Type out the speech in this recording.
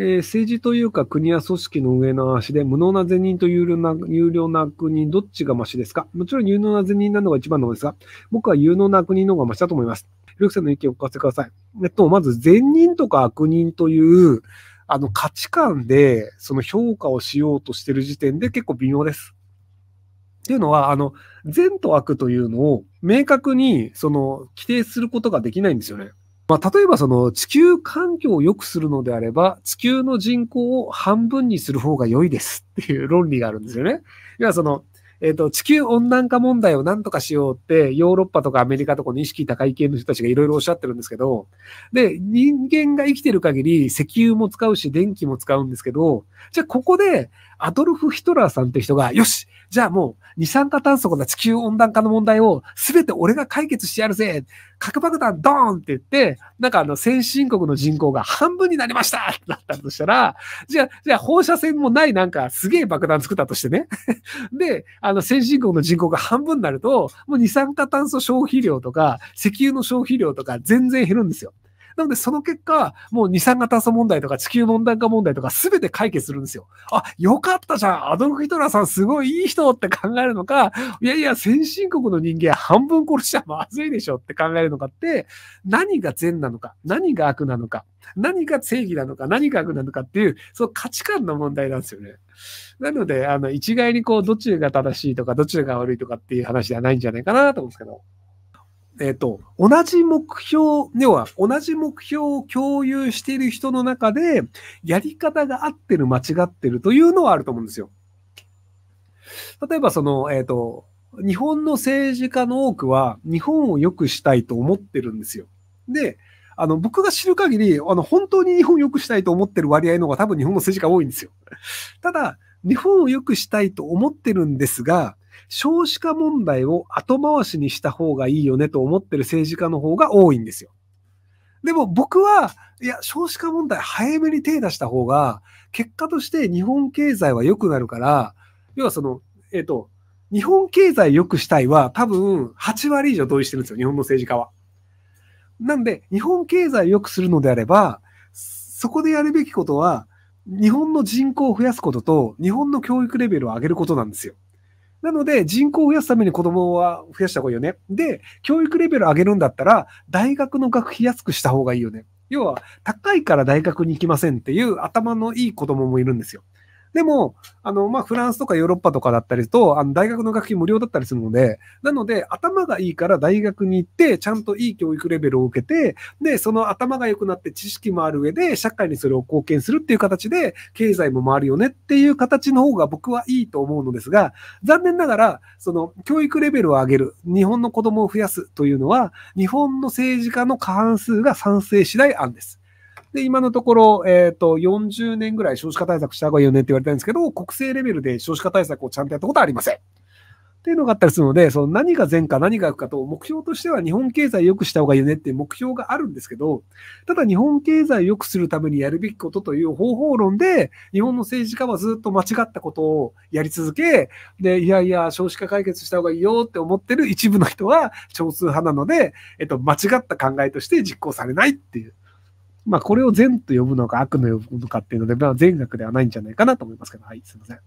えー、政治というか国や組織の上の足で無能な善人と有料な有料な悪人、どっちがマシですかもちろん有能な善人なのが一番なのですが、僕は有能な悪人の方がマシだと思います。ルろクさんの意見をお聞かせください。えっと、まず善人とか悪人という、あの価値観でその評価をしようとしてる時点で結構微妙です。っていうのは、あの、善と悪というのを明確にその規定することができないんですよね。まあ、例えばその地球環境を良くするのであれば、地球の人口を半分にする方が良いですっていう論理があるんですよね。要はその、えっ、ー、と、地球温暖化問題を何とかしようって、ヨーロッパとかアメリカとかの意識高い系の人たちがいろいろおっしゃってるんですけど、で、人間が生きてる限り石油も使うし電気も使うんですけど、じゃあここでアドルフ・ヒトラーさんって人が、よしじゃあもう、二酸化炭素が地球温暖化の問題を全て俺が解決してやるぜ核爆弾ドーンって言って、なんかあの先進国の人口が半分になりましたってなったとしたら、じゃあ、じゃあ放射線もないなんかすげえ爆弾作ったとしてね。で、あの先進国の人口が半分になると、もう二酸化炭素消費量とか、石油の消費量とか全然減るんですよ。なので、その結果、もう二酸化炭素問題とか地球温暖化問題とか全て解決するんですよ。あ、よかったじゃんアドルフ・ヒトラーさんすごいいい人って考えるのか、いやいや、先進国の人間半分殺しちゃまずいでしょって考えるのかって、何が善なのか、何が悪なのか、何が正義なのか、何が悪なのかっていう、その価値観の問題なんですよね。なので、あの、一概にこう、どっちが正しいとか、どっちが悪いとかっていう話ではないんじゃないかなと思うんですけど。えっ、ー、と、同じ目標、要は同じ目標を共有している人の中で、やり方が合ってる、間違ってるというのはあると思うんですよ。例えばその、えっ、ー、と、日本の政治家の多くは、日本を良くしたいと思ってるんですよ。で、あの、僕が知る限り、あの、本当に日本を良くしたいと思ってる割合の方が多分日本の政治家多いんですよ。ただ、日本を良くしたいと思ってるんですが、少子化問題を後回しにした方がいいよねと思ってる政治家の方が多いんですよ。でも僕は、いや、少子化問題早めに手出した方が、結果として日本経済は良くなるから、要はその、えっ、ー、と、日本経済良くしたいは多分8割以上同意してるんですよ、日本の政治家は。なんで、日本経済良くするのであれば、そこでやるべきことは、日本の人口を増やすことと、日本の教育レベルを上げることなんですよ。なので、人口を増やすために子供は増やした方がいいよね。で、教育レベル上げるんだったら、大学の学費安くした方がいいよね。要は、高いから大学に行きませんっていう頭のいい子供もいるんですよ。でも、あの、まあ、フランスとかヨーロッパとかだったりと、あの、大学の学費無料だったりするので、なので、頭がいいから大学に行って、ちゃんといい教育レベルを受けて、で、その頭が良くなって知識もある上で、社会にそれを貢献するっていう形で、経済も回るよねっていう形の方が僕はいいと思うのですが、残念ながら、その、教育レベルを上げる、日本の子供を増やすというのは、日本の政治家の過半数が賛成次第案です。で、今のところ、えっ、ー、と、40年ぐらい少子化対策した方がいいよねって言われたんですけど、国政レベルで少子化対策をちゃんとやったことはありません。っていうのがあったりするので、その何が善か何が悪かと、目標としては日本経済良くした方がいいよねっていう目標があるんですけど、ただ日本経済良くするためにやるべきことという方法論で、日本の政治家はずっと間違ったことをやり続け、で、いやいや、少子化解決した方がいいよって思ってる一部の人は少数派なので、えっと、間違った考えとして実行されないっていう。まあ、これを善と呼ぶのか悪の呼ぶのかっていうので、まあ、善悪ではないんじゃないかなと思いますけど、はい、すいません。